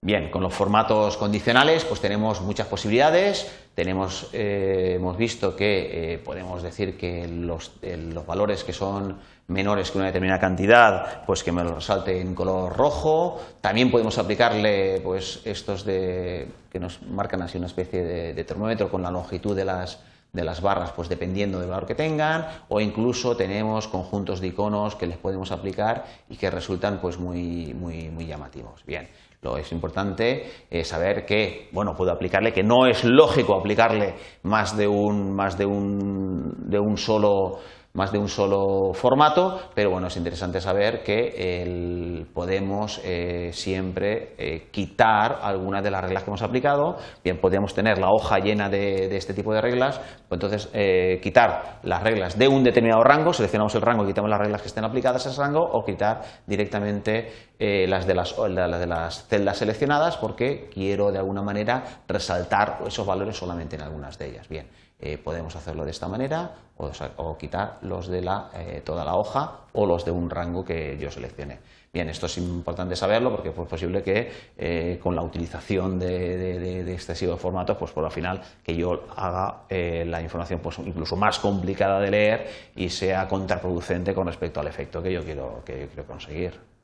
Bien, con los formatos condicionales, pues tenemos muchas posibilidades. Tenemos, eh, hemos visto que eh, podemos decir que eh, los, valores que son menores que una determinada cantidad, pues que me los resalte en color rojo. También podemos aplicarle, pues estos de, que nos marcan así una especie de, termómetro con la longitud de las, de las barras, pues dependiendo del valor que tengan, o incluso tenemos conjuntos de iconos que les podemos aplicar y que resultan pues muy, muy, muy llamativos. Bien. Lo es importante es eh, saber que, bueno, puedo aplicarle, que no es lógico aplicarle más de un, más de un, de un solo más de un solo formato, pero bueno, es interesante saber que podemos eh, siempre eh, quitar algunas de las reglas que hemos aplicado, bien podríamos tener la hoja llena de, este tipo de reglas, pues entonces eh, quitar las reglas de un determinado rango, seleccionamos el rango y quitamos las reglas que estén aplicadas a ese rango o quitar directamente las de las, las de las celdas seleccionadas porque quiero de alguna manera resaltar esos valores solamente en algunas de ellas. Bien, eh, podemos hacerlo de esta manera o, quitar los de eh, toda la hoja o los de un rango que yo seleccione. Bien, esto es importante saberlo porque es posible que eh, con la utilización de, de, de excesivos formatos, pues por al final que yo haga la información pues, incluso más complicada de leer y sea contraproducente con respecto al efecto que yo quiero, que yo quiero conseguir.